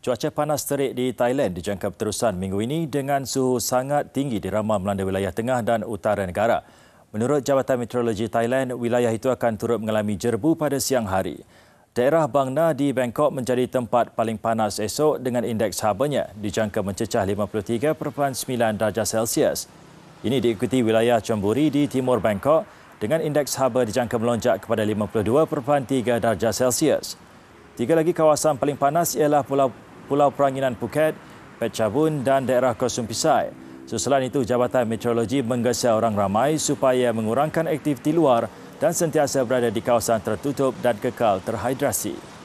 Cuaca panas terik di Thailand dijangka berterusan minggu ini dengan suhu sangat tinggi di dirama melanda wilayah tengah dan utara negara. Menurut Jabatan Meteorologi Thailand, wilayah itu akan turut mengalami jerbu pada siang hari. Daerah Bangna di Bangkok menjadi tempat paling panas esok dengan indeks habanya dijangka mencecah 53.9 darjah Celsius. Ini diikuti wilayah Chonburi di timur Bangkok dengan indeks haba dijangka melonjak kepada 52.3 darjah Celsius. Tiga lagi kawasan paling panas ialah Pulau Pulau Peranginan Phuket, Pechabun dan daerah Kosum Pisai. Selain itu, Jabatan Meteorologi menggesa orang ramai supaya mengurangkan aktiviti luar dan sentiasa berada di kawasan tertutup dan kekal terhidrasi.